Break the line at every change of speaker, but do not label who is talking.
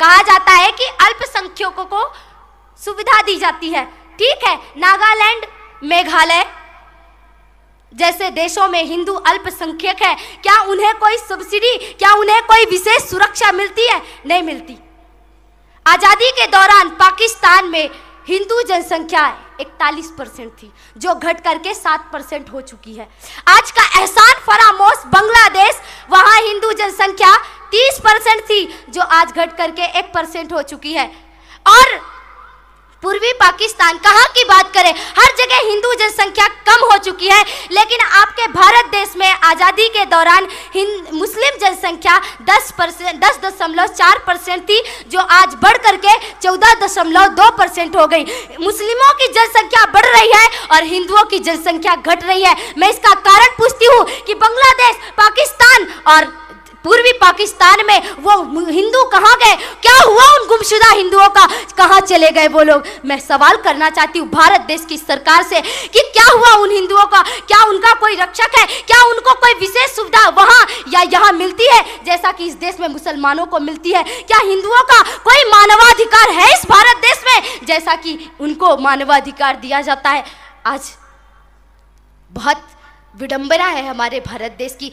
कहा जाता है कि अल्पसंख्यकों को सुविधा दी जाती है ठीक है नागालैंड मेघालय जैसे देशों में हिंदू अल्पसंख्यक है क्या उन्हें कोई सब्सिडी क्या उन्हें कोई विशेष सुरक्षा मिलती है नहीं मिलती आज़ादी के दौरान पाकिस्तान में हिंदू जनसंख्या इकतालीस परसेंट थी जो घट करके सात परसेंट हो चुकी है आज का एहसान फरामोश बांग्लादेश वहां हिंदू जनसंख्या तीस परसेंट थी जो आज घट करके एक परसेंट हो चुकी है और पूर्वी पाकिस्तान कहाँ की बात करें हर जगह हिंदू जनसंख्या कम हो चुकी है लेकिन आपके भारत देश में आज़ादी के दौरान मुस्लिम जनसंख्या 10 परसेंट दस दशमलव चार परसेंट थी जो आज बढ़ करके चौदह दशमलव दो परसेंट हो गई मुस्लिमों की जनसंख्या बढ़ रही है और हिंदुओं की जनसंख्या घट रही है मैं इसका कारण पूछती हूँ कि बांग्लादेश पाकिस्तान और पूर्वी पाकिस्तान में वो हिंदू कहाँ गए क्या हुआ उन गुमशुदा हिंदुओं का कहाँ चले गए वो लोग मैं सवाल करना चाहती हूँ भारत देश की सरकार से कि क्या हुआ उन हिंदुओं का क्या उनका कोई रक्षक है क्या उनको कोई विशेष सुविधा वहाँ या यहाँ मिलती है जैसा कि इस देश में मुसलमानों को मिलती है क्या हिंदुओं का कोई मानवाधिकार है इस भारत देश में जैसा कि उनको मानवाधिकार दिया जाता है आज
बहुत विडंबना है हमारे भारत देश की